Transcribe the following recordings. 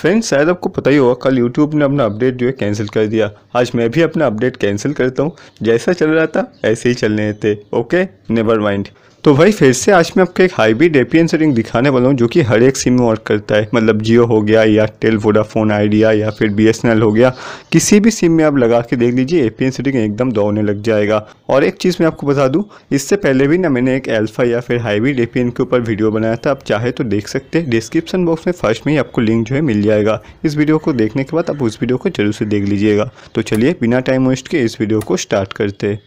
friends शायद आपको पता ही होगा कल यूट्यूब ने अपना अपडेट जो है कैंसिल कर दिया आज मैं भी अपना अपडेट कैंसिल करता हूँ जैसा चल रहा था ऐसे ही चलने थे ओके नेवर माइंड तो भाई फिर से आज मैं आपको एक हाईब्रिड एपीएन सेटिंग दिखाने वाला हूँ जो कि हर एक सिम में वर्क करता है मतलब जियो हो गया या टेल वोडाफोन आइडिया या फिर बी हो गया किसी भी सिम में आप लगा के देख लीजिए एपीएन सेटिंग एकदम दौड़ने लग जाएगा और एक चीज़ मैं आपको बता दूँ इससे पहले भी ना मैंने एक एल्फा या फिर हाईब्रिड एपीएन के ऊपर वीडियो बनाया था आप चाहे तो देख सकते हैं डिस्क्रिप्शन बॉक्स में फर्स्ट में ही आपको लिंक जो है मिल जाएगा इस वीडियो को देखने के बाद आप उस वीडियो को जरूर से देख लीजिएगा तो चलिए बिना टाइम वेस्ट के इस वीडियो को स्टार्ट करते हैं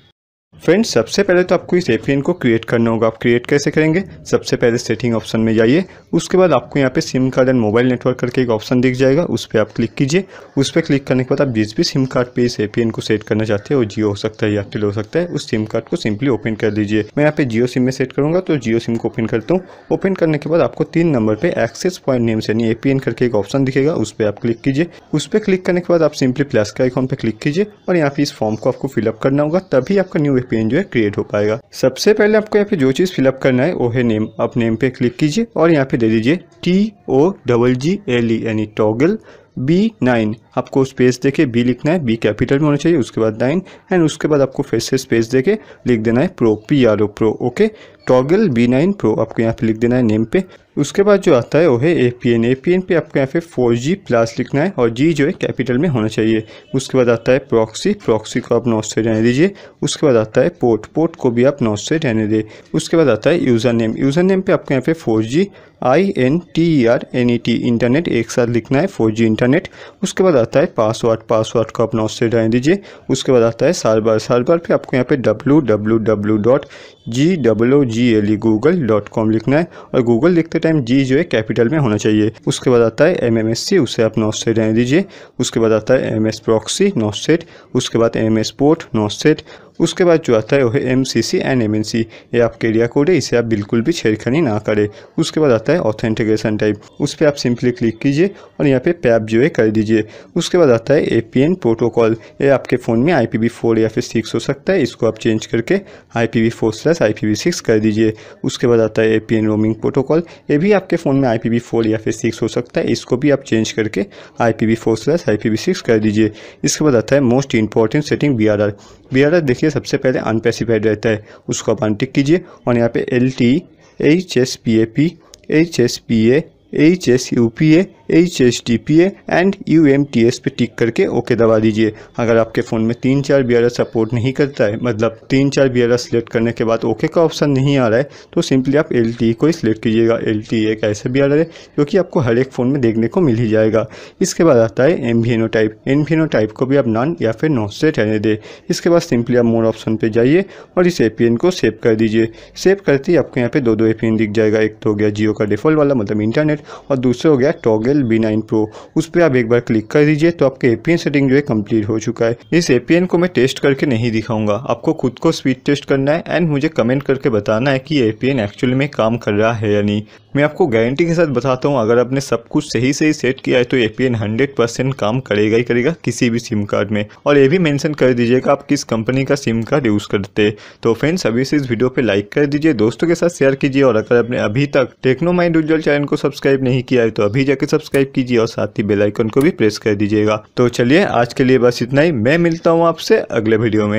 फ्रेंड्स सबसे पहले तो आपको इस एपीएन को क्रिएट करना होगा आप क्रिएट कैसे करेंगे सबसे पहले सेटिंग ऑप्शन में जाइए उसके बाद आपको यहाँ पे SIM card and mobile network करके एक ऑप्शन दिख जाएगा उस पर आप क्लिक कीजिए उस पर क्लिक करने के बाद आप जिस भी सिम कार्ड पे इस एपीएन को सेट करना चाहते हैं वो जियो हो सकता है या फिर हो सकता है उस सिम कार्ड को सिंपली ओपन कर लीजिए मैं यहाँ पे जियो सिम में सेट करूँगा तो जियो सिम को ओपन करता हूँ ओपन करने के बाद आपको तीन नंबर पर एक्सेस पॉइंट नेम यानी एपीएन करके एक ऑप्शन दिखेगा उस पर आप क्लिक कीजिए उस पर क्लिक करने के बाद आप सिंपली प्लस के आइकॉन पर क्लिक कीजिए और यहाँ पे इस फॉर्म को आपको फिलअप करना होगा तभी आपका न्यू पेन जो है क्रिएट हो पाएगा सबसे पहले आपको यहाँ पे जो चीज़ फिलअप करना है वो है नेम आप नेम पे क्लिक कीजिए और यहाँ पे दे दीजिए T O double G L E यानी टॉगल बी नाइन आपको स्पेस देके बी लिखना है बी कैपिटल में होना चाहिए उसके बाद नाइन एंड उसके बाद आपको फिर से स्पेस देके लिख देना है pro P R O pro okay toggle B nine pro आपको यहाँ पे लिख देना है नेम पे उसके बाद जो आता है वो है A P N A P N पे आपको यहाँ पे फोर जी प्लस लिखना है और जी जो है कैपिटल में होना चाहिए उसके बाद आता है प्रॉक्सी प्रॉक्सी को आप नौ से रहने दीजिए उसके बाद आता है पोर्ट पोर्ट को भी आप नौ से रहने दें उसके बाद आता है यूज़र नेम यूज़र नेम पे आपको यहाँ पे four G I N T E R N E T internet एक साथ लिखना है फोर जी इंटरनेट उसके बाद आता है पासवर्ड पासवर्ड को अपना उससे डाल दीजिए उसके बाद आता है सर्वर सर्वर पे आपको यहाँ पे W W W dot G double O G L E Google dot com लिखना है और गूगल लिखते टाइम जी जो है कैपिटल में होना चाहिए उसके बाद आता है एम एम एस सी उसे आप नौ सेट रहने दीजिए उसके बाद आता है M S proxy not set उसके बाद M S port not set उसके बाद जो आता है वो है M C C and M N C ये आपके एरिया कोड है इसे आप बिल्कुल भी छेड़खानी ना करें उसके बाद आता है ऑथेंटिकेशन टाइप उस पर आप सिंपली क्लिक कीजिए और यहाँ पे पैप जो है कर दीजिए उसके बाद आता है ए पी एन प्रोटोकॉल ये आपके फ़ोन में आई पी वी फोर या फिर सिक्स हो सकता है इसको आप चेंज करके I P V four slash I P V six कर दीजिए उसके बाद आता है A P N roaming protocol ये भी आपके फ़ोन में आई पी वी फोर या फिर सिक्स हो सकता है इसको भी आप चेंज करके I P V four slash I P V six कर दीजिए इसके बाद आता है most important setting B R R B R R देखिए देखिए सबसे पहले अनपेसिफाइड रहता है उसको आप अनटिक कीजिए और यहाँ पे L T H S P A P H S P A H S U P A H H D P A and U M T S पे टिक करके ओके दबा दीजिए अगर आपके फ़ोन में तीन चार बी आर एस सपोर्ट नहीं करता है मतलब तीन चार बी आर सेलेक्ट करने के बाद ओके का ऑप्शन नहीं आ रहा है तो सिंपली आप एल टी e को ही सिलेक्ट कीजिएगा एल टी e एक ऐसा बी आर है जो कि आपको हर एक फ़ोन में देखने को मिल ही जाएगा इसके बाद आता है M V N O type M V N O type को भी आप नान या फिर नौ से रहने दें इसके बाद सिंपली आप मोर ऑप्शन पर जाइए और इस ए पी एन को सेव कर दीजिए सेव करते ही आपको यहाँ पर दो दो ए पी एन दिख जाएगा एक तो हो गया जियो का डिफ़ॉल्ट वाला मतलब इंटरनेट और दूसरा हो गया toggle L B nine pro उस पर आप एक बार क्लिक कर दीजिए तो आपके एपीएन सेटिंग जो है कंप्लीट हो चुका है इस एपीएन को मैं टेस्ट करके नहीं दिखाऊंगा आपको खुद को स्पीड टेस्ट करना है एंड मुझे कमेंट करके बताना है कि एपीएन एक्चुअली में काम कर रहा है या नहीं मैं आपको गारंटी के साथ बताता हूँ अगर आपने सब कुछ सही सही सेट किया है तो ए एन हंड्रेड परसेंट काम करेगा ही करेगा किसी भी सिम कार्ड में और ये भी मेंशन कर दीजिएगा आप किस कंपनी का सिम कार्ड यूज़ करते हैं तो फ्रेंड्स अभी से इस वीडियो पे लाइक कर दीजिए दोस्तों के साथ शेयर कीजिए और अगर आपने अभी तक टेक्नो माइंड उज्जवल चैनल को सब्सक्राइब नहीं किया है तो अभी जाके सब्सक्राइब कीजिए और साथ ही बेलाइकन को भी प्रेस कर दीजिएगा तो चलिए आज के लिए बस इतना ही मैं मिलता हूँ आपसे अगले वीडियो में